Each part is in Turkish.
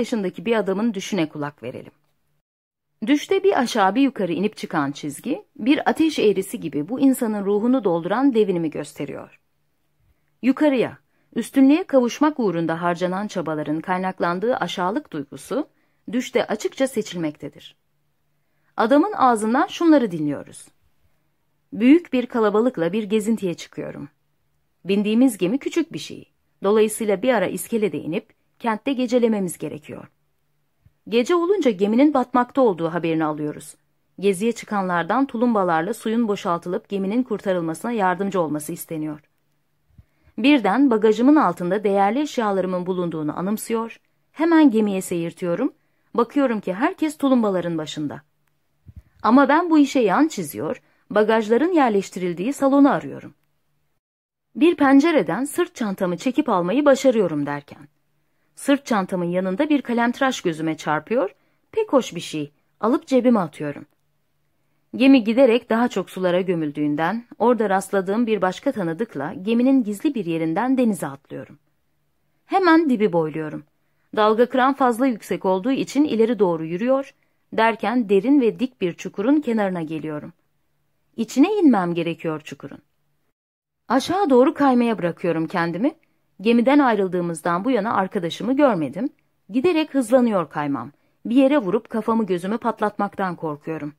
yaşındaki bir adamın düşüne kulak verelim. Düşte bir aşağı bir yukarı inip çıkan çizgi, bir ateş eğrisi gibi bu insanın ruhunu dolduran devinimi gösteriyor. Yukarıya, üstünlüğe kavuşmak uğrunda harcanan çabaların kaynaklandığı aşağılık duygusu, düşte açıkça seçilmektedir. Adamın ağzından şunları dinliyoruz. Büyük bir kalabalıkla bir gezintiye çıkıyorum. Bindiğimiz gemi küçük bir şey. Dolayısıyla bir ara iskelede inip kentte gecelememiz gerekiyor. Gece olunca geminin batmakta olduğu haberini alıyoruz. Geziye çıkanlardan tulumbalarla suyun boşaltılıp geminin kurtarılmasına yardımcı olması isteniyor. Birden bagajımın altında değerli eşyalarımın bulunduğunu anımsıyor. Hemen gemiye seyirtiyorum. Bakıyorum ki herkes tulumbaların başında. Ama ben bu işe yan çiziyor, bagajların yerleştirildiği salonu arıyorum. Bir pencereden sırt çantamı çekip almayı başarıyorum derken Sırt çantamın yanında bir kalemtıraş gözüme çarpıyor. Pek hoş bir şey. Alıp cebime atıyorum. Gemi giderek daha çok sulara gömüldüğünden orada rastladığım bir başka tanıdıkla geminin gizli bir yerinden denize atlıyorum. Hemen dibi boyluyorum. Dalga kıran fazla yüksek olduğu için ileri doğru yürüyor, derken derin ve dik bir çukurun kenarına geliyorum. İçine inmem gerekiyor çukurun. Aşağı doğru kaymaya bırakıyorum kendimi Gemiden ayrıldığımızdan bu yana arkadaşımı görmedim. Giderek hızlanıyor kaymam. Bir yere vurup kafamı gözümü patlatmaktan korkuyorum.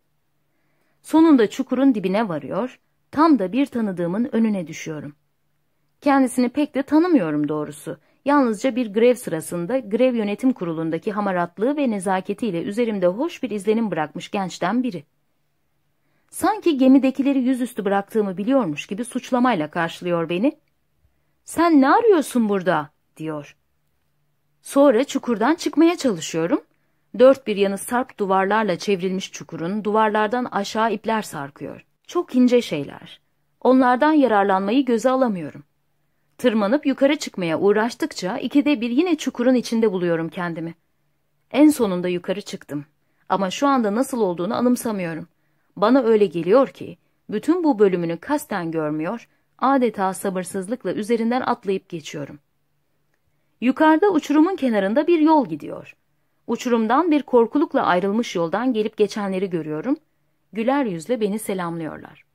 Sonunda çukurun dibine varıyor, tam da bir tanıdığımın önüne düşüyorum. Kendisini pek de tanımıyorum doğrusu. Yalnızca bir grev sırasında grev yönetim kurulundaki hamaratlığı ve nezaketiyle üzerimde hoş bir izlenim bırakmış gençten biri. Sanki gemidekileri yüzüstü bıraktığımı biliyormuş gibi suçlamayla karşılıyor beni sen ne arıyorsun burada? diyor. Sonra çukurdan çıkmaya çalışıyorum. Dört bir yanı sarp duvarlarla çevrilmiş çukurun duvarlardan aşağı ipler sarkıyor. Çok ince şeyler. Onlardan yararlanmayı göze alamıyorum. Tırmanıp yukarı çıkmaya uğraştıkça ikide bir yine çukurun içinde buluyorum kendimi. En sonunda yukarı çıktım. Ama şu anda nasıl olduğunu anımsamıyorum. Bana öyle geliyor ki bütün bu bölümünü kasten görmüyor, adeta sabırsızlıkla üzerinden atlayıp geçiyorum. Yukarıda uçurumun kenarında bir yol gidiyor. Uçurumdan bir korkulukla ayrılmış yoldan gelip geçenleri görüyorum. Güler yüzle beni selamlıyorlar.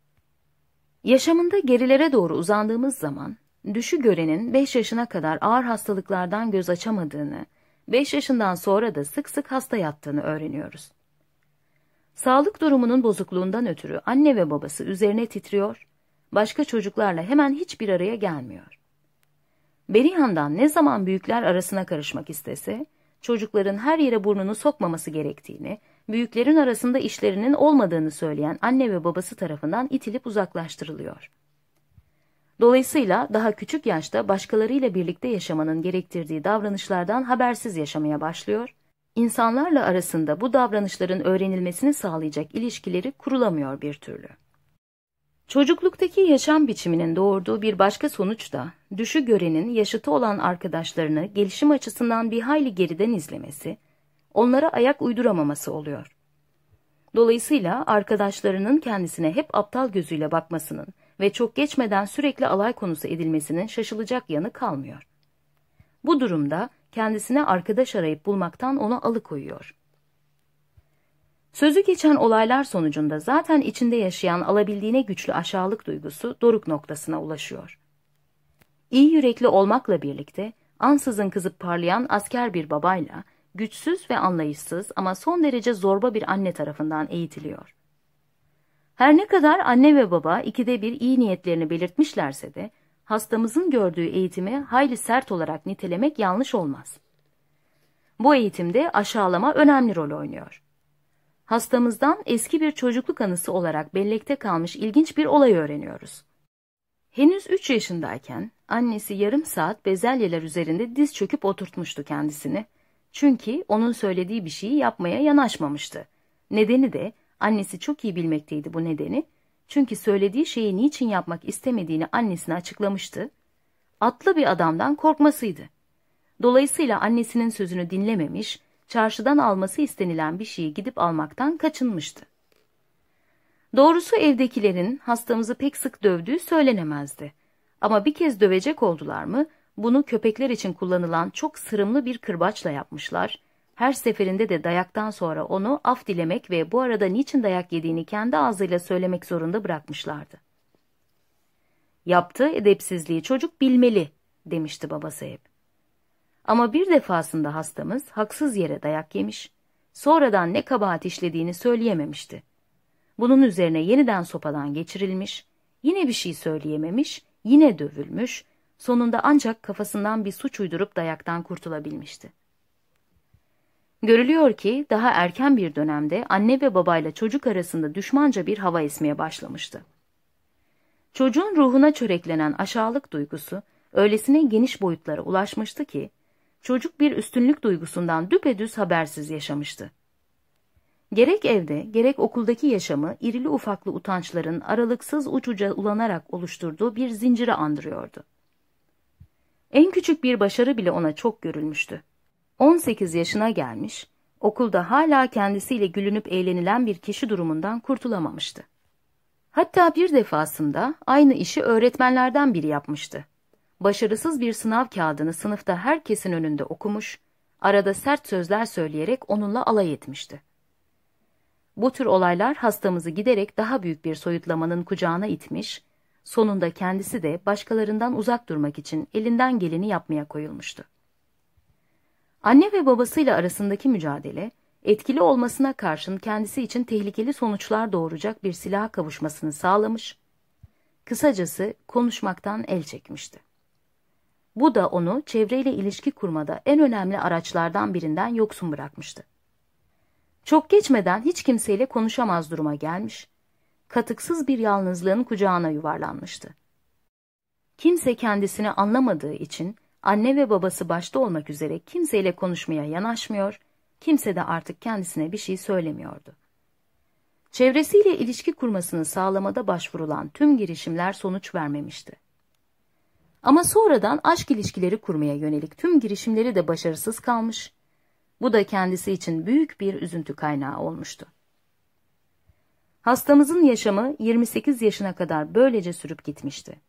Yaşamında gerilere doğru uzandığımız zaman düşü görenin 5 yaşına kadar ağır hastalıklardan göz açamadığını, 5 yaşından sonra da sık sık hasta yattığını öğreniyoruz. Sağlık durumunun bozukluğundan ötürü anne ve babası üzerine titriyor başka çocuklarla hemen hiçbir araya gelmiyor. Berihan'dan ne zaman büyükler arasına karışmak istese, çocukların her yere burnunu sokmaması gerektiğini, büyüklerin arasında işlerinin olmadığını söyleyen anne ve babası tarafından itilip uzaklaştırılıyor. Dolayısıyla daha küçük yaşta başkalarıyla birlikte yaşamanın gerektirdiği davranışlardan habersiz yaşamaya başlıyor, insanlarla arasında bu davranışların öğrenilmesini sağlayacak ilişkileri kurulamıyor bir türlü. Çocukluktaki yaşam biçiminin doğurduğu bir başka sonuç da düşü görenin yaşıtı olan arkadaşlarını gelişim açısından bir hayli geriden izlemesi, onlara ayak uyduramaması oluyor. Dolayısıyla arkadaşlarının kendisine hep aptal gözüyle bakmasının ve çok geçmeden sürekli alay konusu edilmesinin şaşılacak yanı kalmıyor. Bu durumda kendisine arkadaş arayıp bulmaktan onu alıkoyuyor. Sözü geçen olaylar sonucunda zaten içinde yaşayan alabildiğine güçlü aşağılık duygusu doruk noktasına ulaşıyor. İyi yürekli olmakla birlikte ansızın kızıp parlayan asker bir babayla güçsüz ve anlayışsız ama son derece zorba bir anne tarafından eğitiliyor. Her ne kadar anne ve baba ikide bir iyi niyetlerini belirtmişlerse de hastamızın gördüğü eğitimi hayli sert olarak nitelemek yanlış olmaz. Bu eğitimde aşağılama önemli rol oynuyor hastamızdan eski bir çocukluk anısı olarak bellekte kalmış ilginç bir olay öğreniyoruz. Henüz 3 yaşındayken annesi yarım saat bezelyeler üzerinde diz çöküp oturtmuştu kendisini. Çünkü onun söylediği bir şeyi yapmaya yanaşmamıştı. Nedeni de annesi çok iyi bilmekteydi bu nedeni. Çünkü söylediği şeyi niçin yapmak istemediğini annesine açıklamıştı. Atlı bir adamdan korkmasıydı. Dolayısıyla annesinin sözünü dinlememiş, çarşıdan alması istenilen bir şeyi gidip almaktan kaçınmıştı. Doğrusu evdekilerin hastamızı pek sık dövdüğü söylenemezdi. Ama bir kez dövecek oldular mı, bunu köpekler için kullanılan çok sırımlı bir kırbaçla yapmışlar. Her seferinde de dayaktan sonra onu af dilemek ve bu arada niçin dayak yediğini kendi ağzıyla söylemek zorunda bırakmışlardı. Yaptığı edepsizliği çocuk bilmeli, demişti babası hep. Ama bir defasında hastamız haksız yere dayak yemiş, sonradan ne kabahat işlediğini söyleyememişti. Bunun üzerine yeniden sopadan geçirilmiş, yine bir şey söyleyememiş, yine dövülmüş, sonunda ancak kafasından bir suç uydurup dayaktan kurtulabilmişti. Görülüyor ki daha erken bir dönemde anne ve babayla çocuk arasında düşmanca bir hava esmeye başlamıştı. Çocuğun ruhuna çöreklenen aşağılık duygusu öylesine geniş boyutlara ulaşmıştı ki çocuk bir üstünlük duygusundan düpedüz habersiz yaşamıştı. Gerek evde, gerek okuldaki yaşamı irili ufaklı utançların aralıksız uçuca ulanarak oluşturduğu bir zinciri andırıyordu. En küçük bir başarı bile ona çok görülmüştü. 18 yaşına gelmiş, okulda hala kendisiyle gülünüp eğlenilen bir kişi durumundan kurtulamamıştı. Hatta bir defasında aynı işi öğretmenlerden biri yapmıştı başarısız bir sınav kağıdını sınıfta herkesin önünde okumuş, arada sert sözler söyleyerek onunla alay etmişti. Bu tür olaylar hastamızı giderek daha büyük bir soyutlamanın kucağına itmiş, sonunda kendisi de başkalarından uzak durmak için elinden geleni yapmaya koyulmuştu. Anne ve babasıyla arasındaki mücadele, etkili olmasına karşın kendisi için tehlikeli sonuçlar doğuracak bir silaha kavuşmasını sağlamış, kısacası konuşmaktan el çekmişti. Bu da onu çevreyle ilişki kurmada en önemli araçlardan birinden yoksun bırakmıştı. Çok geçmeden hiç kimseyle konuşamaz duruma gelmiş, katıksız bir yalnızlığın kucağına yuvarlanmıştı. Kimse kendisini anlamadığı için anne ve babası başta olmak üzere kimseyle konuşmaya yanaşmıyor, kimse de artık kendisine bir şey söylemiyordu. Çevresiyle ilişki kurmasını sağlamada başvurulan tüm girişimler sonuç vermemişti. Ama sonradan aşk ilişkileri kurmaya yönelik tüm girişimleri de başarısız kalmış. Bu da kendisi için büyük bir üzüntü kaynağı olmuştu. Hastamızın yaşamı 28 yaşına kadar böylece sürüp gitmişti.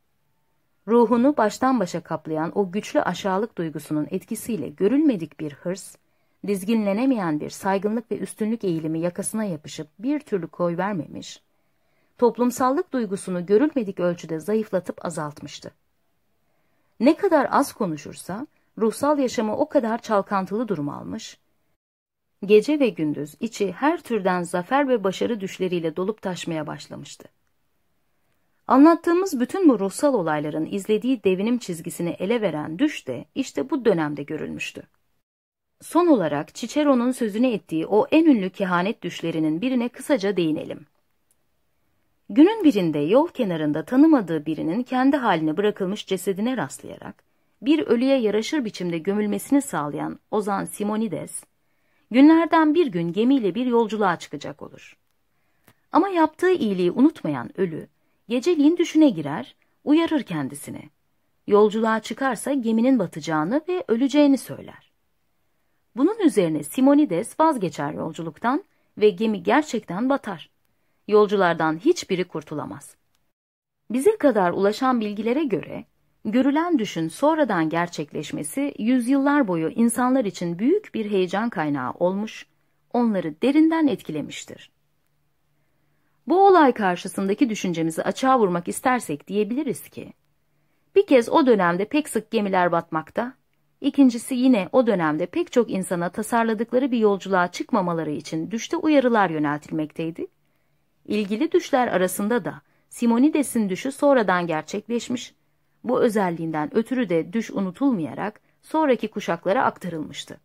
Ruhunu baştan başa kaplayan o güçlü aşağılık duygusunun etkisiyle görülmedik bir hırs, dizginlenemeyen bir saygınlık ve üstünlük eğilimi yakasına yapışıp bir türlü koy vermemiş, toplumsallık duygusunu görülmedik ölçüde zayıflatıp azaltmıştı. Ne kadar az konuşursa ruhsal yaşamı o kadar çalkantılı durum almış. Gece ve gündüz içi her türden zafer ve başarı düşleriyle dolup taşmaya başlamıştı. Anlattığımız bütün bu ruhsal olayların izlediği devinim çizgisini ele veren düş de işte bu dönemde görülmüştü. Son olarak Cicero'nun sözünü ettiği o en ünlü kehanet düşlerinin birine kısaca değinelim. Günün birinde yol kenarında tanımadığı birinin kendi haline bırakılmış cesedine rastlayarak bir ölüye yaraşır biçimde gömülmesini sağlayan Ozan Simonides, günlerden bir gün gemiyle bir yolculuğa çıkacak olur. Ama yaptığı iyiliği unutmayan ölü, geceliğin düşüne girer, uyarır kendisini. Yolculuğa çıkarsa geminin batacağını ve öleceğini söyler. Bunun üzerine Simonides vazgeçer yolculuktan ve gemi gerçekten batar yolculardan hiçbiri kurtulamaz. Bize kadar ulaşan bilgilere göre görülen düşün sonradan gerçekleşmesi yüzyıllar boyu insanlar için büyük bir heyecan kaynağı olmuş, onları derinden etkilemiştir. Bu olay karşısındaki düşüncemizi açığa vurmak istersek diyebiliriz ki, bir kez o dönemde pek sık gemiler batmakta, ikincisi yine o dönemde pek çok insana tasarladıkları bir yolculuğa çıkmamaları için düşte uyarılar yöneltilmekteydi İlgili düşler arasında da Simonides'in düşü sonradan gerçekleşmiş, bu özelliğinden ötürü de düş unutulmayarak sonraki kuşaklara aktarılmıştı.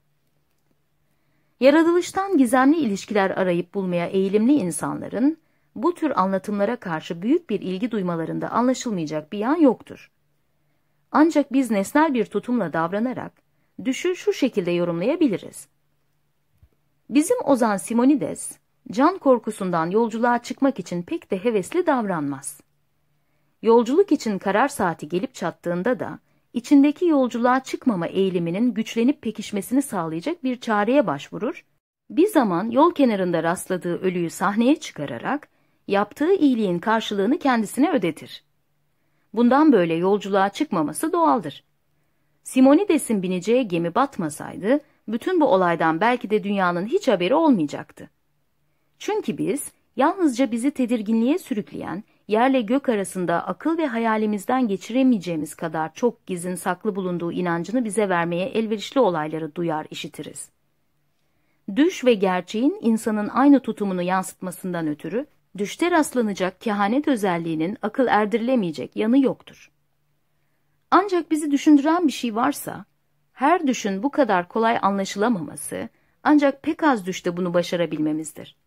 Yaratılıştan gizemli ilişkiler arayıp bulmaya eğilimli insanların bu tür anlatımlara karşı büyük bir ilgi duymalarında anlaşılmayacak bir yan yoktur. Ancak biz nesnel bir tutumla davranarak düşü şu şekilde yorumlayabiliriz. Bizim Ozan Simonides, can korkusundan yolculuğa çıkmak için pek de hevesli davranmaz. Yolculuk için karar saati gelip çattığında da içindeki yolculuğa çıkmama eğiliminin güçlenip pekişmesini sağlayacak bir çareye başvurur, bir zaman yol kenarında rastladığı ölüyü sahneye çıkararak yaptığı iyiliğin karşılığını kendisine ödetir. Bundan böyle yolculuğa çıkmaması doğaldır. Simonides'in bineceği gemi batmasaydı bütün bu olaydan belki de dünyanın hiç haberi olmayacaktı. Çünkü biz yalnızca bizi tedirginliğe sürükleyen, yerle gök arasında akıl ve hayalimizden geçiremeyeceğimiz kadar çok gizin saklı bulunduğu inancını bize vermeye elverişli olayları duyar işitiriz. Düş ve gerçeğin insanın aynı tutumunu yansıtmasından ötürü, düşte rastlanacak kehanet özelliğinin akıl erdirilemeyecek yanı yoktur. Ancak bizi düşündüren bir şey varsa, her düşün bu kadar kolay anlaşılamaması, ancak pek az düşte bunu başarabilmemizdir.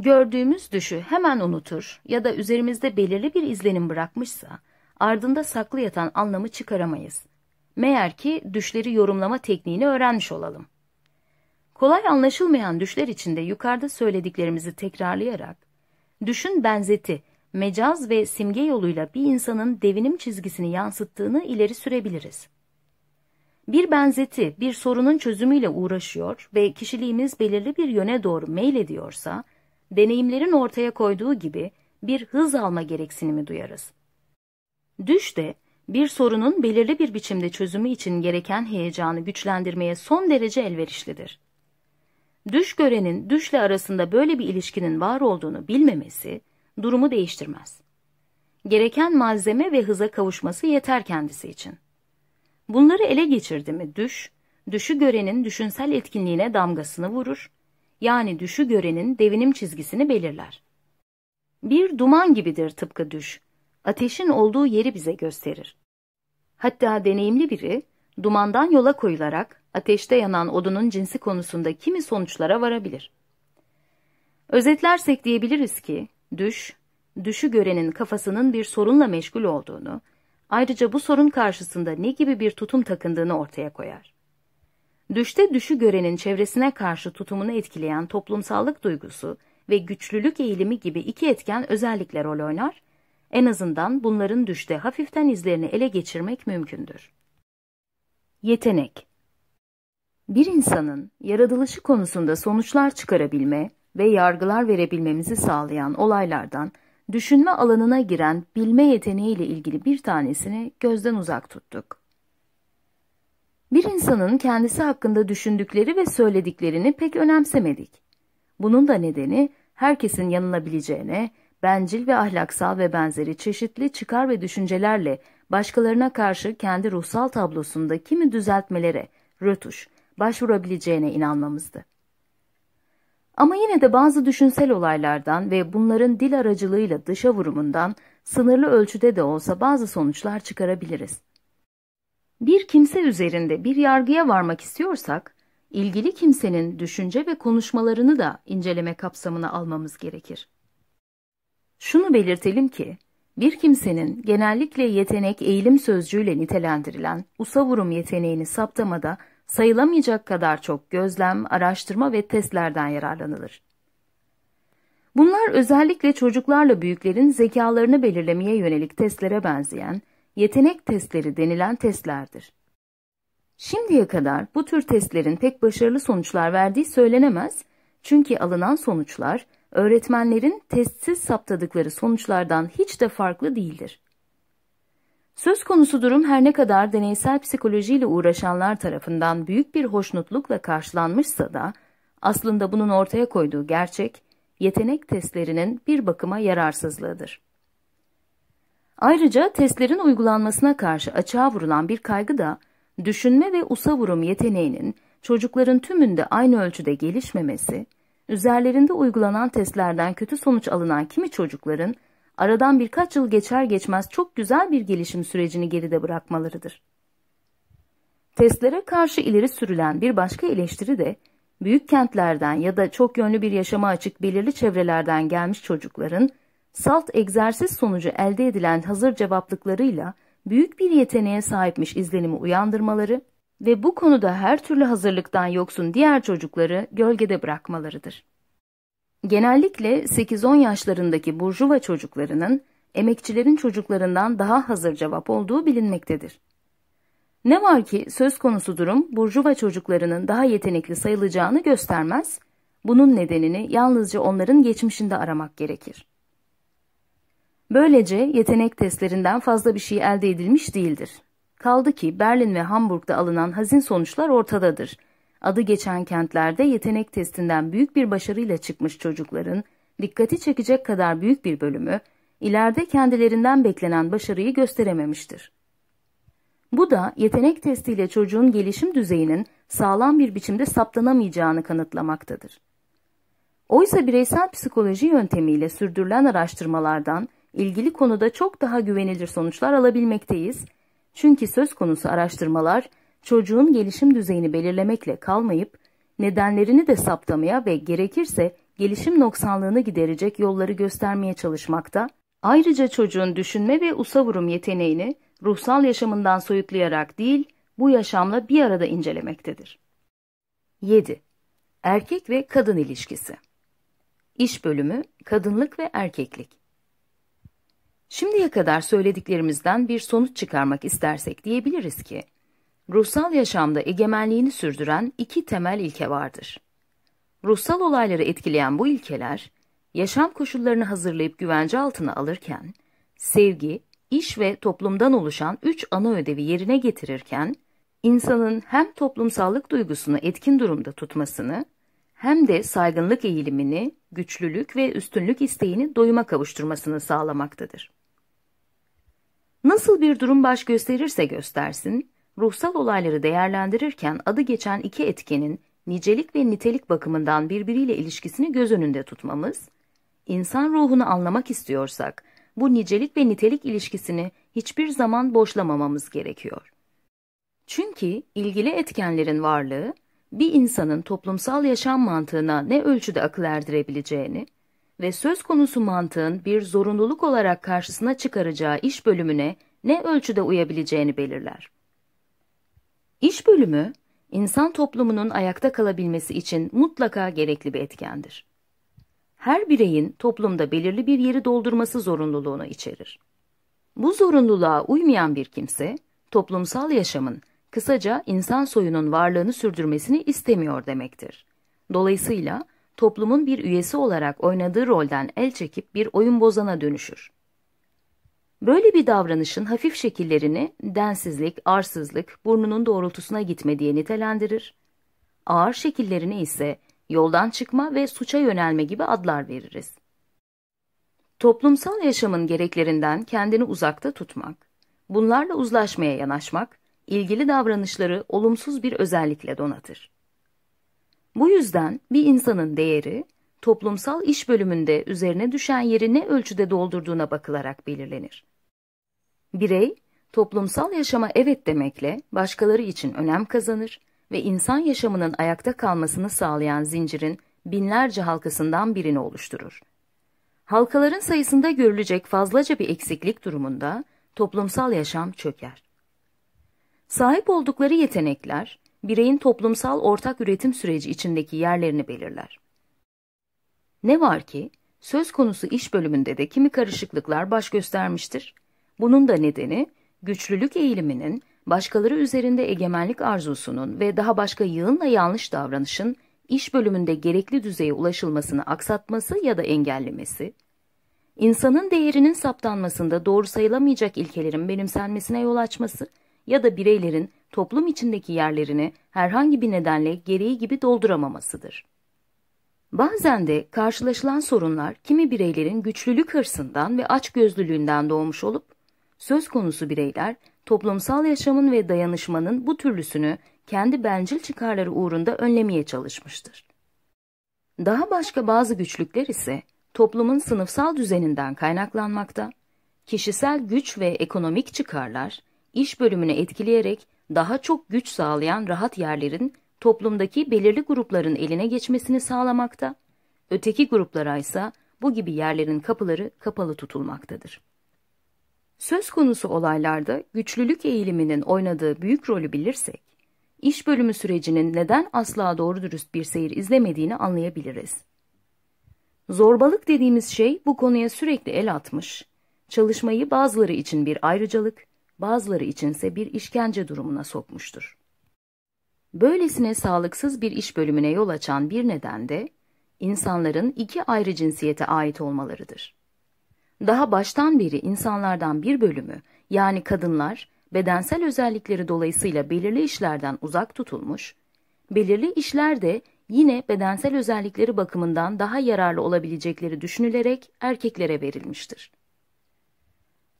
Gördüğümüz düşü hemen unutur ya da üzerimizde belirli bir izlenim bırakmışsa ardında saklı yatan anlamı çıkaramayız. Meğer ki düşleri yorumlama tekniğini öğrenmiş olalım. Kolay anlaşılmayan düşler içinde yukarıda söylediklerimizi tekrarlayarak düşün benzeti, mecaz ve simge yoluyla bir insanın devinim çizgisini yansıttığını ileri sürebiliriz. Bir benzeti bir sorunun çözümüyle uğraşıyor ve kişiliğimiz belirli bir yöne doğru meylediyorsa ediyorsa deneyimlerin ortaya koyduğu gibi bir hız alma gereksinimi duyarız. Düş de bir sorunun belirli bir biçimde çözümü için gereken heyecanı güçlendirmeye son derece elverişlidir. Düş görenin düşle arasında böyle bir ilişkinin var olduğunu bilmemesi durumu değiştirmez. Gereken malzeme ve hıza kavuşması yeter kendisi için. Bunları ele geçirdi mi düş, düşü görenin düşünsel etkinliğine damgasını vurur yani düşü görenin devinim çizgisini belirler. Bir duman gibidir tıpkı düş. Ateşin olduğu yeri bize gösterir. Hatta deneyimli biri dumandan yola koyularak ateşte yanan odunun cinsi konusunda kimi sonuçlara varabilir. Özetlersek diyebiliriz ki düş, düşü görenin kafasının bir sorunla meşgul olduğunu, ayrıca bu sorun karşısında ne gibi bir tutum takındığını ortaya koyar düşte düşü görenin çevresine karşı tutumunu etkileyen toplumsallık duygusu ve güçlülük eğilimi gibi iki etken özellikle rol oynar, en azından bunların düşte hafiften izlerini ele geçirmek mümkündür. Yetenek Bir insanın yaratılışı konusunda sonuçlar çıkarabilme ve yargılar verebilmemizi sağlayan olaylardan düşünme alanına giren bilme yeteneğiyle ilgili bir tanesini gözden uzak tuttuk. Bir insanın kendisi hakkında düşündükleri ve söylediklerini pek önemsemedik. Bunun da nedeni herkesin yanılabileceğine, bencil ve ahlaksal ve benzeri çeşitli çıkar ve düşüncelerle başkalarına karşı kendi ruhsal tablosunda kimi düzeltmelere, rötuş, başvurabileceğine inanmamızdı. Ama yine de bazı düşünsel olaylardan ve bunların dil aracılığıyla dışa vurumundan sınırlı ölçüde de olsa bazı sonuçlar çıkarabiliriz. Bir kimse üzerinde bir yargıya varmak istiyorsak, ilgili kimsenin düşünce ve konuşmalarını da inceleme kapsamına almamız gerekir. Şunu belirtelim ki, bir kimsenin genellikle yetenek eğilim sözcüğüyle nitelendirilen usavurum yeteneğini saptamada sayılamayacak kadar çok gözlem, araştırma ve testlerden yararlanılır. Bunlar özellikle çocuklarla büyüklerin zekalarını belirlemeye yönelik testlere benzeyen yetenek testleri denilen testlerdir. Şimdiye kadar bu tür testlerin pek başarılı sonuçlar verdiği söylenemez çünkü alınan sonuçlar öğretmenlerin testsiz saptadıkları sonuçlardan hiç de farklı değildir. Söz konusu durum her ne kadar deneysel psikolojiyle uğraşanlar tarafından büyük bir hoşnutlukla karşılanmışsa da aslında bunun ortaya koyduğu gerçek yetenek testlerinin bir bakıma yararsızlığıdır. Ayrıca testlerin uygulanmasına karşı açığa vurulan bir kaygı da düşünme ve usavurum yeteneğinin çocukların tümünde aynı ölçüde gelişmemesi, üzerlerinde uygulanan testlerden kötü sonuç alınan kimi çocukların aradan birkaç yıl geçer geçmez çok güzel bir gelişim sürecini geride bırakmalarıdır. Testlere karşı ileri sürülen bir başka eleştiri de büyük kentlerden ya da çok yönlü bir yaşama açık belirli çevrelerden gelmiş çocukların Salt egzersiz sonucu elde edilen hazır cevaplıklarıyla büyük bir yeteneğe sahipmiş izlenimi uyandırmaları ve bu konuda her türlü hazırlıktan yoksun diğer çocukları gölgede bırakmalarıdır. Genellikle 8-10 yaşlarındaki burjuva çocuklarının emekçilerin çocuklarından daha hazır cevap olduğu bilinmektedir. Ne var ki söz konusu durum burjuva çocuklarının daha yetenekli sayılacağını göstermez, bunun nedenini yalnızca onların geçmişinde aramak gerekir. Böylece yetenek testlerinden fazla bir şey elde edilmiş değildir. Kaldı ki Berlin ve Hamburg'da alınan hazin sonuçlar ortadadır. Adı geçen kentlerde yetenek testinden büyük bir başarıyla çıkmış çocukların dikkati çekecek kadar büyük bir bölümü ileride kendilerinden beklenen başarıyı gösterememiştir. Bu da yetenek testiyle çocuğun gelişim düzeyinin sağlam bir biçimde saptanamayacağını kanıtlamaktadır. Oysa bireysel psikoloji yöntemiyle sürdürülen araştırmalardan ilgili konuda çok daha güvenilir sonuçlar alabilmekteyiz. Çünkü söz konusu araştırmalar çocuğun gelişim düzeyini belirlemekle kalmayıp nedenlerini de saptamaya ve gerekirse gelişim noksanlığını giderecek yolları göstermeye çalışmakta, ayrıca çocuğun düşünme ve usavurum yeteneğini ruhsal yaşamından soyutlayarak değil, bu yaşamla bir arada incelemektedir. 7. Erkek ve kadın ilişkisi İş bölümü kadınlık ve erkeklik Şimdiye kadar söylediklerimizden bir sonuç çıkarmak istersek diyebiliriz ki, ruhsal yaşamda egemenliğini sürdüren iki temel ilke vardır. Ruhsal olayları etkileyen bu ilkeler, yaşam koşullarını hazırlayıp güvence altına alırken, sevgi, iş ve toplumdan oluşan üç ana ödevi yerine getirirken, insanın hem toplumsallık duygusunu etkin durumda tutmasını, hem de saygınlık eğilimini, güçlülük ve üstünlük isteğini doyuma kavuşturmasını sağlamaktadır. Nasıl bir durum baş gösterirse göstersin, ruhsal olayları değerlendirirken adı geçen iki etkenin nicelik ve nitelik bakımından birbiriyle ilişkisini göz önünde tutmamız, insan ruhunu anlamak istiyorsak bu nicelik ve nitelik ilişkisini hiçbir zaman boşlamamamız gerekiyor. Çünkü ilgili etkenlerin varlığı bir insanın toplumsal yaşam mantığına ne ölçüde akıl erdirebileceğini ve söz konusu mantığın bir zorunluluk olarak karşısına çıkaracağı iş bölümüne ne ölçüde uyabileceğini belirler. İş bölümü, insan toplumunun ayakta kalabilmesi için mutlaka gerekli bir etkendir. Her bireyin toplumda belirli bir yeri doldurması zorunluluğunu içerir. Bu zorunluluğa uymayan bir kimse, toplumsal yaşamın, kısaca insan soyunun varlığını sürdürmesini istemiyor demektir. Dolayısıyla toplumun bir üyesi olarak oynadığı rolden el çekip bir oyun bozana dönüşür. Böyle bir davranışın hafif şekillerini densizlik, arsızlık, burnunun doğrultusuna gitme diye nitelendirir. Ağır şekillerini ise yoldan çıkma ve suça yönelme gibi adlar veririz. Toplumsal yaşamın gereklerinden kendini uzakta tutmak, bunlarla uzlaşmaya yanaşmak, ilgili davranışları olumsuz bir özellikle donatır. Bu yüzden bir insanın değeri toplumsal iş bölümünde üzerine düşen yeri ne ölçüde doldurduğuna bakılarak belirlenir. Birey, toplumsal yaşama evet demekle başkaları için önem kazanır ve insan yaşamının ayakta kalmasını sağlayan zincirin binlerce halkasından birini oluşturur. Halkaların sayısında görülecek fazlaca bir eksiklik durumunda toplumsal yaşam çöker. Sahip oldukları yetenekler, bireyin toplumsal ortak üretim süreci içindeki yerlerini belirler. Ne var ki söz konusu iş bölümünde de kimi karışıklıklar baş göstermiştir. Bunun da nedeni güçlülük eğiliminin, başkaları üzerinde egemenlik arzusunun ve daha başka yığınla yanlış davranışın iş bölümünde gerekli düzeye ulaşılmasını aksatması ya da engellemesi, insanın değerinin saptanmasında doğru sayılamayacak ilkelerin benimsenmesine yol açması ya da bireylerin toplum içindeki yerlerini herhangi bir nedenle gereği gibi dolduramamasıdır. Bazen de karşılaşılan sorunlar kimi bireylerin güçlülük hırsından ve açgözlülüğünden doğmuş olup, söz konusu bireyler toplumsal yaşamın ve dayanışmanın bu türlüsünü kendi bencil çıkarları uğrunda önlemeye çalışmıştır. Daha başka bazı güçlükler ise toplumun sınıfsal düzeninden kaynaklanmakta, kişisel güç ve ekonomik çıkarlar iş bölümünü etkileyerek daha çok güç sağlayan rahat yerlerin toplumdaki belirli grupların eline geçmesini sağlamakta, öteki gruplara ise bu gibi yerlerin kapıları kapalı tutulmaktadır. Söz konusu olaylarda güçlülük eğiliminin oynadığı büyük rolü bilirsek, iş bölümü sürecinin neden asla doğru dürüst bir seyir izlemediğini anlayabiliriz. Zorbalık dediğimiz şey bu konuya sürekli el atmış, çalışmayı bazıları için bir ayrıcalık, bazıları içinse bir işkence durumuna sokmuştur. Böylesine sağlıksız bir iş bölümüne yol açan bir neden de insanların iki ayrı cinsiyete ait olmalarıdır. Daha baştan beri insanlardan bir bölümü yani kadınlar bedensel özellikleri dolayısıyla belirli işlerden uzak tutulmuş, belirli işler de yine bedensel özellikleri bakımından daha yararlı olabilecekleri düşünülerek erkeklere verilmiştir.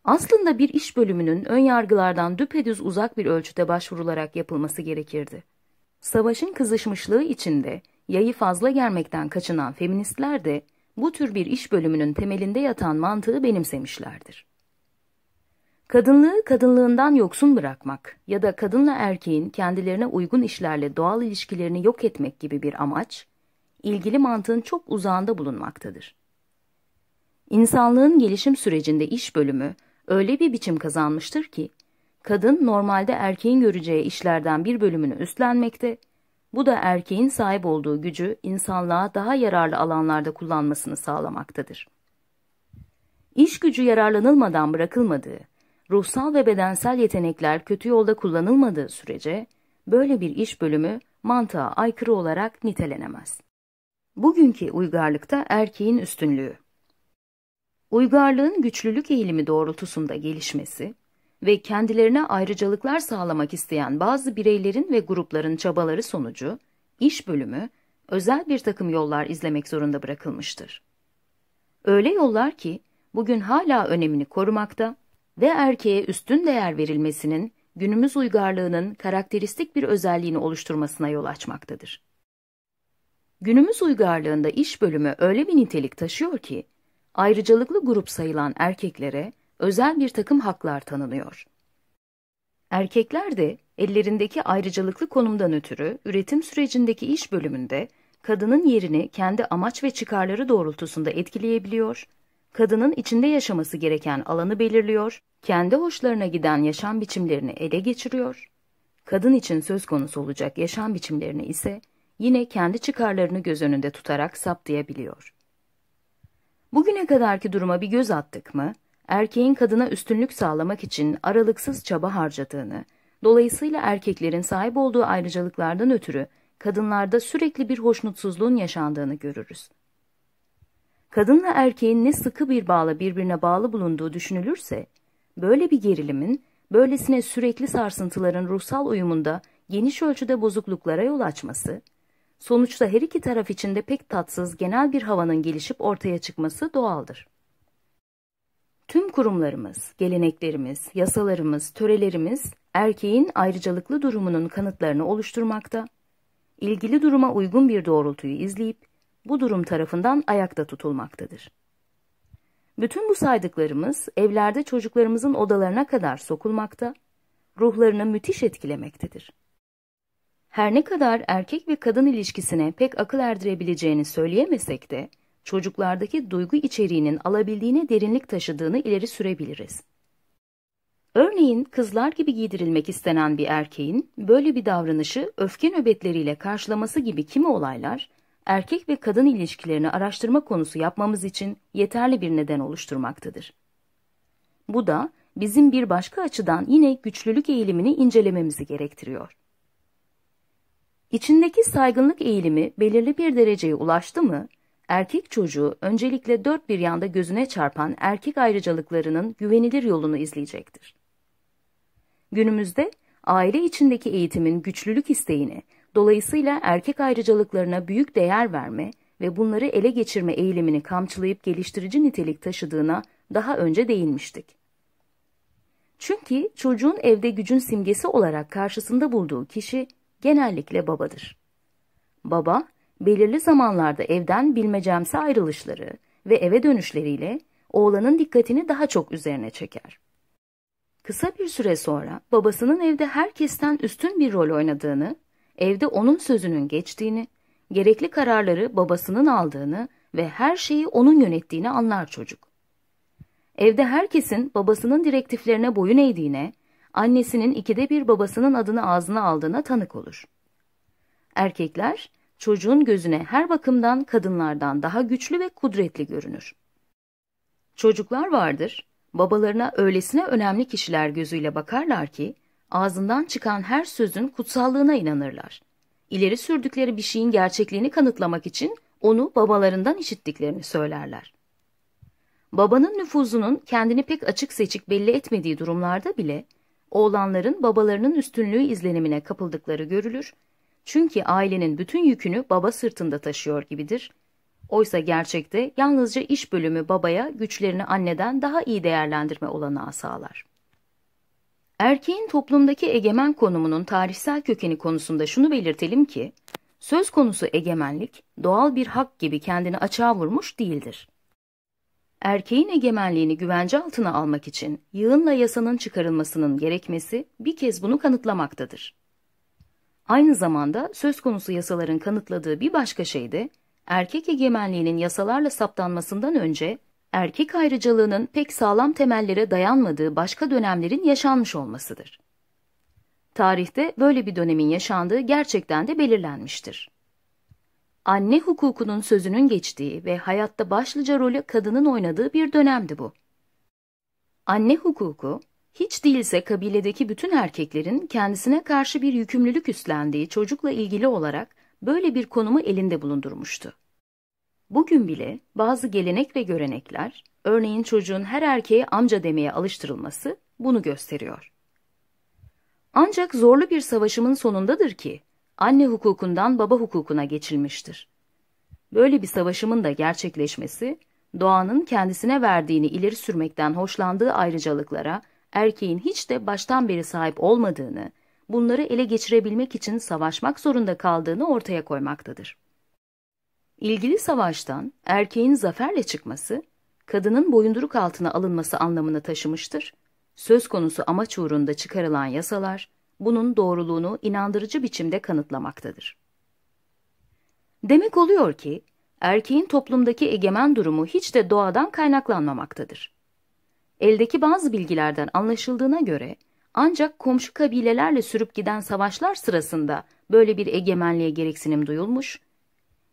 Aslında bir iş bölümünün ön yargılardan düpedüz uzak bir ölçüde başvurularak yapılması gerekirdi. Savaşın kızışmışlığı içinde yayı fazla germekten kaçınan feministler de bu tür bir iş bölümünün temelinde yatan mantığı benimsemişlerdir. Kadınlığı kadınlığından yoksun bırakmak ya da kadınla erkeğin kendilerine uygun işlerle doğal ilişkilerini yok etmek gibi bir amaç, ilgili mantığın çok uzağında bulunmaktadır. İnsanlığın gelişim sürecinde iş bölümü öyle bir biçim kazanmıştır ki, kadın normalde erkeğin göreceği işlerden bir bölümünü üstlenmekte, bu da erkeğin sahip olduğu gücü insanlığa daha yararlı alanlarda kullanmasını sağlamaktadır. İş gücü yararlanılmadan bırakılmadığı, ruhsal ve bedensel yetenekler kötü yolda kullanılmadığı sürece böyle bir iş bölümü mantığa aykırı olarak nitelenemez. Bugünkü uygarlıkta erkeğin üstünlüğü Uygarlığın güçlülük eğilimi doğrultusunda gelişmesi, ve kendilerine ayrıcalıklar sağlamak isteyen bazı bireylerin ve grupların çabaları sonucu iş bölümü özel bir takım yollar izlemek zorunda bırakılmıştır. Öyle yollar ki bugün hala önemini korumakta ve erkeğe üstün değer verilmesinin günümüz uygarlığının karakteristik bir özelliğini oluşturmasına yol açmaktadır. Günümüz uygarlığında iş bölümü öyle bir nitelik taşıyor ki, ayrıcalıklı grup sayılan erkeklere özel bir takım haklar tanınıyor. Erkekler de ellerindeki ayrıcalıklı konumdan ötürü üretim sürecindeki iş bölümünde kadının yerini kendi amaç ve çıkarları doğrultusunda etkileyebiliyor, kadının içinde yaşaması gereken alanı belirliyor, kendi hoşlarına giden yaşam biçimlerini ele geçiriyor, kadın için söz konusu olacak yaşam biçimlerini ise yine kendi çıkarlarını göz önünde tutarak saptayabiliyor. Bugüne kadarki duruma bir göz attık mı, erkeğin kadına üstünlük sağlamak için aralıksız çaba harcadığını, dolayısıyla erkeklerin sahip olduğu ayrıcalıklardan ötürü kadınlarda sürekli bir hoşnutsuzluğun yaşandığını görürüz. Kadınla erkeğin ne sıkı bir bağla birbirine bağlı bulunduğu düşünülürse, böyle bir gerilimin, böylesine sürekli sarsıntıların ruhsal uyumunda geniş ölçüde bozukluklara yol açması, sonuçta her iki taraf içinde pek tatsız genel bir havanın gelişip ortaya çıkması doğaldır. Tüm kurumlarımız, geleneklerimiz, yasalarımız, törelerimiz erkeğin ayrıcalıklı durumunun kanıtlarını oluşturmakta, ilgili duruma uygun bir doğrultuyu izleyip bu durum tarafından ayakta tutulmaktadır. Bütün bu saydıklarımız evlerde çocuklarımızın odalarına kadar sokulmakta, ruhlarını müthiş etkilemektedir. Her ne kadar erkek ve kadın ilişkisine pek akıl erdirebileceğini söyleyemesek de, çocuklardaki duygu içeriğinin alabildiğine derinlik taşıdığını ileri sürebiliriz. Örneğin kızlar gibi giydirilmek istenen bir erkeğin böyle bir davranışı öfke nöbetleriyle karşılaması gibi kimi olaylar, erkek ve kadın ilişkilerini araştırma konusu yapmamız için yeterli bir neden oluşturmaktadır. Bu da bizim bir başka açıdan yine güçlülük eğilimini incelememizi gerektiriyor. İçindeki saygınlık eğilimi belirli bir dereceye ulaştı mı, erkek çocuğu öncelikle dört bir yanda gözüne çarpan erkek ayrıcalıklarının güvenilir yolunu izleyecektir. Günümüzde aile içindeki eğitimin güçlülük isteğini, dolayısıyla erkek ayrıcalıklarına büyük değer verme ve bunları ele geçirme eğilimini kamçılayıp geliştirici nitelik taşıdığına daha önce değinmiştik. Çünkü çocuğun evde gücün simgesi olarak karşısında bulduğu kişi genellikle babadır. Baba, belirli zamanlarda evden bilmecemse ayrılışları ve eve dönüşleriyle oğlanın dikkatini daha çok üzerine çeker. Kısa bir süre sonra babasının evde herkesten üstün bir rol oynadığını, evde onun sözünün geçtiğini, gerekli kararları babasının aldığını ve her şeyi onun yönettiğini anlar çocuk. Evde herkesin babasının direktiflerine boyun eğdiğine, annesinin ikide bir babasının adını ağzına aldığına tanık olur. Erkekler çocuğun gözüne her bakımdan kadınlardan daha güçlü ve kudretli görünür. Çocuklar vardır, babalarına öylesine önemli kişiler gözüyle bakarlar ki, ağzından çıkan her sözün kutsallığına inanırlar. İleri sürdükleri bir şeyin gerçekliğini kanıtlamak için onu babalarından işittiklerini söylerler. Babanın nüfuzunun kendini pek açık seçik belli etmediği durumlarda bile, oğlanların babalarının üstünlüğü izlenimine kapıldıkları görülür çünkü ailenin bütün yükünü baba sırtında taşıyor gibidir. Oysa gerçekte yalnızca iş bölümü babaya güçlerini anneden daha iyi değerlendirme olanağı sağlar. Erkeğin toplumdaki egemen konumunun tarihsel kökeni konusunda şunu belirtelim ki, söz konusu egemenlik doğal bir hak gibi kendini açığa vurmuş değildir. Erkeğin egemenliğini güvence altına almak için yığınla yasanın çıkarılmasının gerekmesi bir kez bunu kanıtlamaktadır. Aynı zamanda söz konusu yasaların kanıtladığı bir başka şey de erkek egemenliğinin yasalarla saptanmasından önce erkek ayrıcalığının pek sağlam temellere dayanmadığı başka dönemlerin yaşanmış olmasıdır. Tarihte böyle bir dönemin yaşandığı gerçekten de belirlenmiştir. Anne hukukunun sözünün geçtiği ve hayatta başlıca rolü kadının oynadığı bir dönemdi bu. Anne hukuku, hiç değilse kabiledeki bütün erkeklerin kendisine karşı bir yükümlülük üstlendiği çocukla ilgili olarak böyle bir konumu elinde bulundurmuştu. Bugün bile bazı gelenek ve görenekler, örneğin çocuğun her erkeğe amca demeye alıştırılması bunu gösteriyor. Ancak zorlu bir savaşımın sonundadır ki anne hukukundan baba hukukuna geçilmiştir. Böyle bir savaşımın da gerçekleşmesi, doğanın kendisine verdiğini ileri sürmekten hoşlandığı ayrıcalıklara erkeğin hiç de baştan beri sahip olmadığını, bunları ele geçirebilmek için savaşmak zorunda kaldığını ortaya koymaktadır. İlgili savaştan erkeğin zaferle çıkması, kadının boyunduruk altına alınması anlamını taşımıştır. Söz konusu amaç uğrunda çıkarılan yasalar, bunun doğruluğunu inandırıcı biçimde kanıtlamaktadır. Demek oluyor ki, erkeğin toplumdaki egemen durumu hiç de doğadan kaynaklanmamaktadır. Eldeki bazı bilgilerden anlaşıldığına göre ancak komşu kabilelerle sürüp giden savaşlar sırasında böyle bir egemenliğe gereksinim duyulmuş,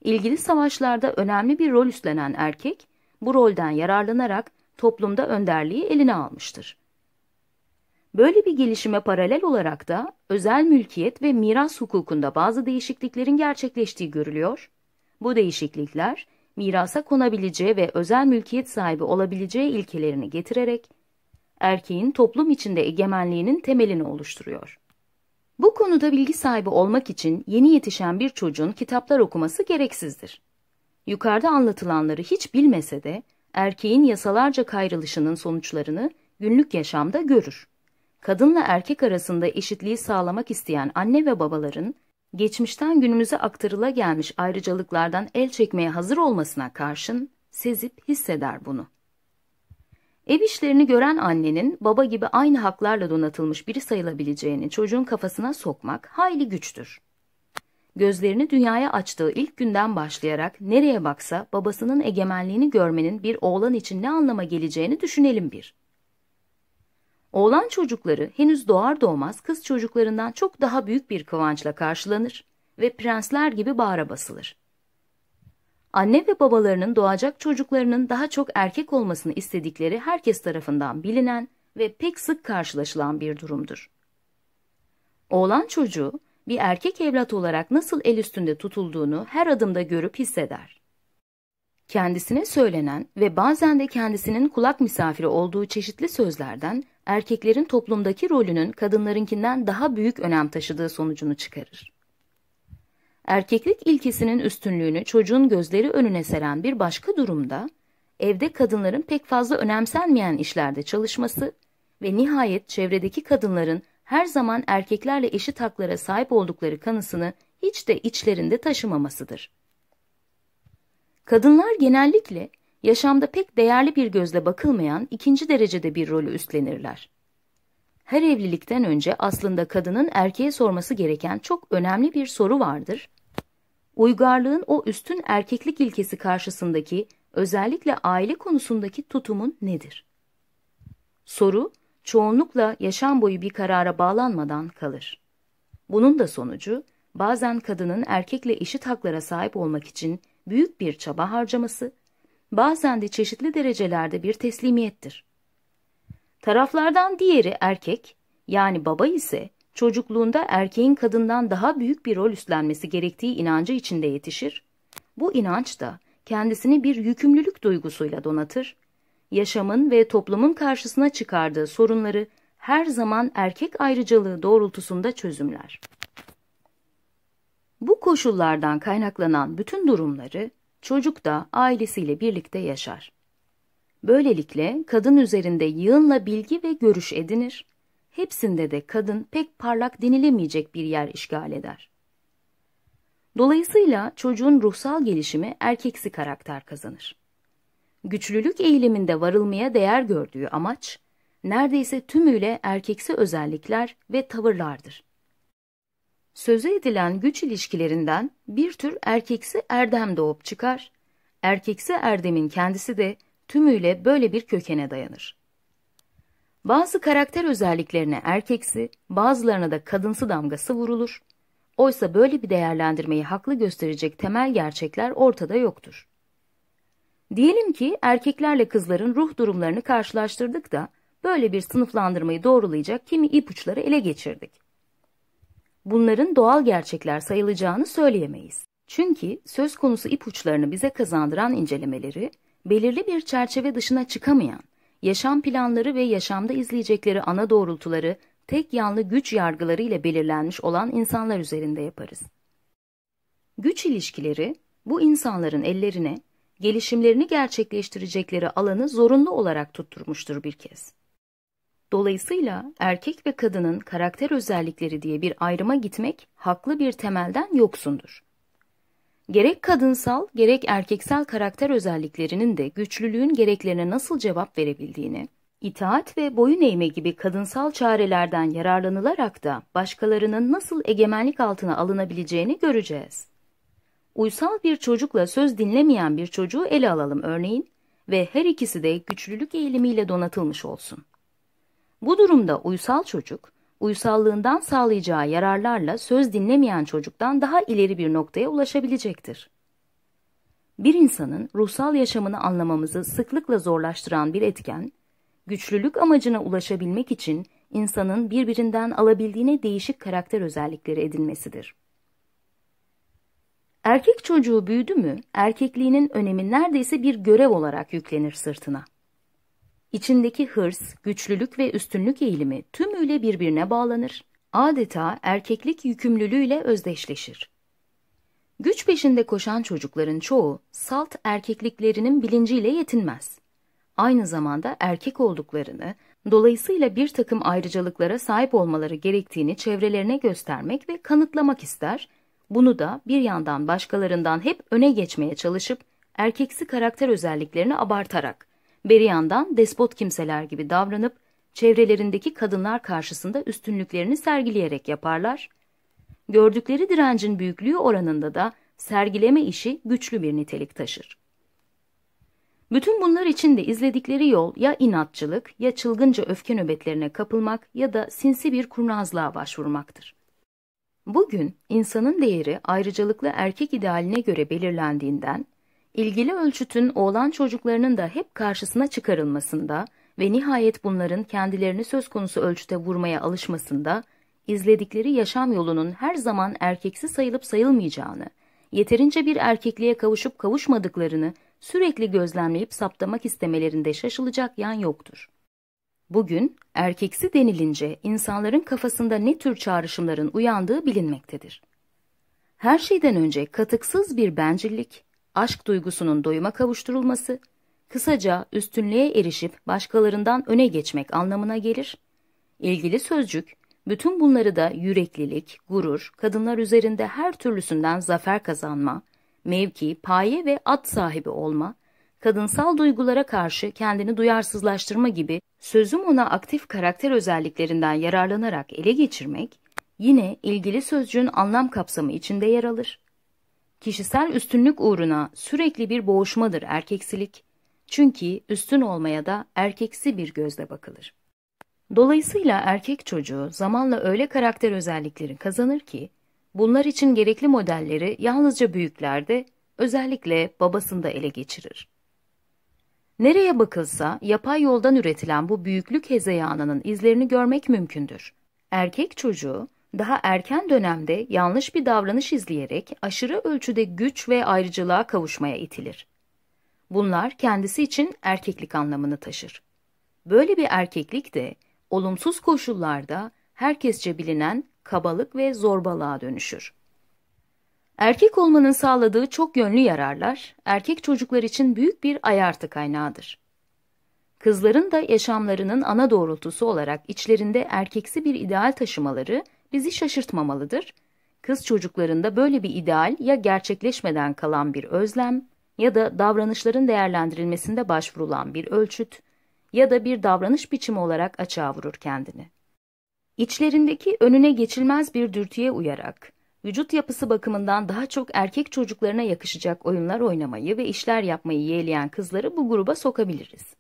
İlgili savaşlarda önemli bir rol üstlenen erkek bu rolden yararlanarak toplumda önderliği eline almıştır. Böyle bir gelişime paralel olarak da özel mülkiyet ve miras hukukunda bazı değişikliklerin gerçekleştiği görülüyor. Bu değişiklikler mirasa konabileceği ve özel mülkiyet sahibi olabileceği ilkelerini getirerek erkeğin toplum içinde egemenliğinin temelini oluşturuyor. Bu konuda bilgi sahibi olmak için yeni yetişen bir çocuğun kitaplar okuması gereksizdir. Yukarıda anlatılanları hiç bilmese de erkeğin yasalarca kayrılışının sonuçlarını günlük yaşamda görür. Kadınla erkek arasında eşitliği sağlamak isteyen anne ve babaların geçmişten günümüze aktarıla gelmiş ayrıcalıklardan el çekmeye hazır olmasına karşın sezip hisseder bunu. Ev işlerini gören annenin baba gibi aynı haklarla donatılmış biri sayılabileceğini çocuğun kafasına sokmak hayli güçtür. Gözlerini dünyaya açtığı ilk günden başlayarak nereye baksa babasının egemenliğini görmenin bir oğlan için ne anlama geleceğini düşünelim bir. Oğlan çocukları henüz doğar doğmaz kız çocuklarından çok daha büyük bir kıvançla karşılanır ve prensler gibi bağra basılır. Anne ve babalarının doğacak çocuklarının daha çok erkek olmasını istedikleri herkes tarafından bilinen ve pek sık karşılaşılan bir durumdur. Oğlan çocuğu bir erkek evlat olarak nasıl el üstünde tutulduğunu her adımda görüp hisseder kendisine söylenen ve bazen de kendisinin kulak misafiri olduğu çeşitli sözlerden erkeklerin toplumdaki rolünün kadınlarınkinden daha büyük önem taşıdığı sonucunu çıkarır. Erkeklik ilkesinin üstünlüğünü çocuğun gözleri önüne seren bir başka durumda, evde kadınların pek fazla önemsenmeyen işlerde çalışması ve nihayet çevredeki kadınların her zaman erkeklerle eşit haklara sahip oldukları kanısını hiç de içlerinde taşımamasıdır. Kadınlar genellikle yaşamda pek değerli bir gözle bakılmayan ikinci derecede bir rolü üstlenirler. Her evlilikten önce aslında kadının erkeğe sorması gereken çok önemli bir soru vardır. Uygarlığın o üstün erkeklik ilkesi karşısındaki özellikle aile konusundaki tutumun nedir? Soru çoğunlukla yaşam boyu bir karara bağlanmadan kalır. Bunun da sonucu bazen kadının erkekle eşit haklara sahip olmak için büyük bir çaba harcaması, bazen de çeşitli derecelerde bir teslimiyettir. Taraflardan diğeri erkek, yani baba ise çocukluğunda erkeğin kadından daha büyük bir rol üstlenmesi gerektiği inancı içinde yetişir. Bu inanç da kendisini bir yükümlülük duygusuyla donatır. Yaşamın ve toplumun karşısına çıkardığı sorunları her zaman erkek ayrıcalığı doğrultusunda çözümler. Bu koşullardan kaynaklanan bütün durumları çocuk da ailesiyle birlikte yaşar. Böylelikle kadın üzerinde yığınla bilgi ve görüş edinir. Hepsinde de kadın pek parlak denilemeyecek bir yer işgal eder. Dolayısıyla çocuğun ruhsal gelişimi erkeksi karakter kazanır. Güçlülük eğiliminde varılmaya değer gördüğü amaç, neredeyse tümüyle erkeksi özellikler ve tavırlardır söze edilen güç ilişkilerinden bir tür erkeksi erdem doğup çıkar. Erkeksi erdemin kendisi de tümüyle böyle bir kökene dayanır. Bazı karakter özelliklerine erkeksi, bazılarına da kadınsı damgası vurulur. Oysa böyle bir değerlendirmeyi haklı gösterecek temel gerçekler ortada yoktur. Diyelim ki erkeklerle kızların ruh durumlarını karşılaştırdık da böyle bir sınıflandırmayı doğrulayacak kimi ipuçları ele geçirdik bunların doğal gerçekler sayılacağını söyleyemeyiz. Çünkü söz konusu ipuçlarını bize kazandıran incelemeleri, belirli bir çerçeve dışına çıkamayan, yaşam planları ve yaşamda izleyecekleri ana doğrultuları tek yanlı güç yargıları ile belirlenmiş olan insanlar üzerinde yaparız. Güç ilişkileri bu insanların ellerine gelişimlerini gerçekleştirecekleri alanı zorunlu olarak tutturmuştur bir kez. Dolayısıyla erkek ve kadının karakter özellikleri diye bir ayrıma gitmek haklı bir temelden yoksundur. Gerek kadınsal gerek erkeksel karakter özelliklerinin de güçlülüğün gereklerine nasıl cevap verebildiğini, itaat ve boyun eğme gibi kadınsal çarelerden yararlanılarak da başkalarının nasıl egemenlik altına alınabileceğini göreceğiz. Uysal bir çocukla söz dinlemeyen bir çocuğu ele alalım örneğin ve her ikisi de güçlülük eğilimiyle donatılmış olsun. Bu durumda uysal çocuk, uysallığından sağlayacağı yararlarla söz dinlemeyen çocuktan daha ileri bir noktaya ulaşabilecektir. Bir insanın ruhsal yaşamını anlamamızı sıklıkla zorlaştıran bir etken, güçlülük amacına ulaşabilmek için insanın birbirinden alabildiğine değişik karakter özellikleri edinmesidir. Erkek çocuğu büyüdü mü erkekliğinin önemi neredeyse bir görev olarak yüklenir sırtına. İçindeki hırs, güçlülük ve üstünlük eğilimi tümüyle birbirine bağlanır, adeta erkeklik yükümlülüğüyle özdeşleşir. Güç peşinde koşan çocukların çoğu salt erkekliklerinin bilinciyle yetinmez. Aynı zamanda erkek olduklarını, dolayısıyla bir takım ayrıcalıklara sahip olmaları gerektiğini çevrelerine göstermek ve kanıtlamak ister, bunu da bir yandan başkalarından hep öne geçmeye çalışıp erkeksi karakter özelliklerini abartarak, Beri yandan despot kimseler gibi davranıp çevrelerindeki kadınlar karşısında üstünlüklerini sergileyerek yaparlar. Gördükleri direncin büyüklüğü oranında da sergileme işi güçlü bir nitelik taşır. Bütün bunlar için de izledikleri yol ya inatçılık ya çılgınca öfke nöbetlerine kapılmak ya da sinsi bir kurnazlığa başvurmaktır. Bugün insanın değeri ayrıcalıklı erkek idealine göre belirlendiğinden ilgili ölçütün oğlan çocuklarının da hep karşısına çıkarılmasında ve nihayet bunların kendilerini söz konusu ölçüte vurmaya alışmasında, izledikleri yaşam yolunun her zaman erkeksi sayılıp sayılmayacağını, yeterince bir erkekliğe kavuşup kavuşmadıklarını sürekli gözlemleyip saptamak istemelerinde şaşılacak yan yoktur. Bugün erkeksi denilince insanların kafasında ne tür çağrışımların uyandığı bilinmektedir. Her şeyden önce katıksız bir bencillik, aşk duygusunun doyuma kavuşturulması, kısaca üstünlüğe erişip başkalarından öne geçmek anlamına gelir. İlgili sözcük, bütün bunları da yüreklilik, gurur, kadınlar üzerinde her türlüsünden zafer kazanma, mevki, paye ve at sahibi olma, kadınsal duygulara karşı kendini duyarsızlaştırma gibi sözüm ona aktif karakter özelliklerinden yararlanarak ele geçirmek, yine ilgili sözcüğün anlam kapsamı içinde yer alır. Kişisel üstünlük uğruna sürekli bir boğuşmadır erkeksilik. Çünkü üstün olmaya da erkeksi bir gözle bakılır. Dolayısıyla erkek çocuğu zamanla öyle karakter özellikleri kazanır ki, bunlar için gerekli modelleri yalnızca büyüklerde, özellikle babasında ele geçirir. Nereye bakılsa yapay yoldan üretilen bu büyüklük hezeyanının izlerini görmek mümkündür. Erkek çocuğu daha erken dönemde yanlış bir davranış izleyerek aşırı ölçüde güç ve ayrıcılığa kavuşmaya itilir. Bunlar kendisi için erkeklik anlamını taşır. Böyle bir erkeklik de olumsuz koşullarda herkesçe bilinen kabalık ve zorbalığa dönüşür. Erkek olmanın sağladığı çok yönlü yararlar, erkek çocuklar için büyük bir ayartı kaynağıdır. Kızların da yaşamlarının ana doğrultusu olarak içlerinde erkeksi bir ideal taşımaları bizi şaşırtmamalıdır. Kız çocuklarında böyle bir ideal ya gerçekleşmeden kalan bir özlem ya da davranışların değerlendirilmesinde başvurulan bir ölçüt ya da bir davranış biçimi olarak açığa vurur kendini. İçlerindeki önüne geçilmez bir dürtüye uyarak, vücut yapısı bakımından daha çok erkek çocuklarına yakışacak oyunlar oynamayı ve işler yapmayı yeğleyen kızları bu gruba sokabiliriz.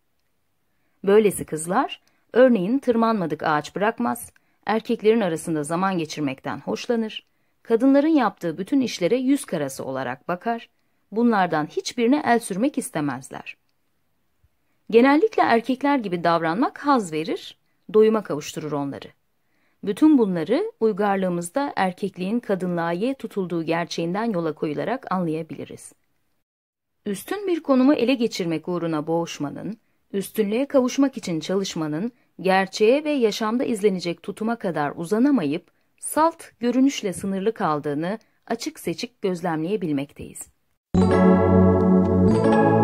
Böylesi kızlar, örneğin tırmanmadık ağaç bırakmaz, erkeklerin arasında zaman geçirmekten hoşlanır, kadınların yaptığı bütün işlere yüz karası olarak bakar, bunlardan hiçbirine el sürmek istemezler. Genellikle erkekler gibi davranmak haz verir, doyuma kavuşturur onları. Bütün bunları uygarlığımızda erkekliğin kadınlığa ye tutulduğu gerçeğinden yola koyularak anlayabiliriz. Üstün bir konumu ele geçirmek uğruna boğuşmanın, üstünlüğe kavuşmak için çalışmanın gerçeğe ve yaşamda izlenecek tutuma kadar uzanamayıp salt görünüşle sınırlı kaldığını açık seçik gözlemleyebilmekteyiz. Müzik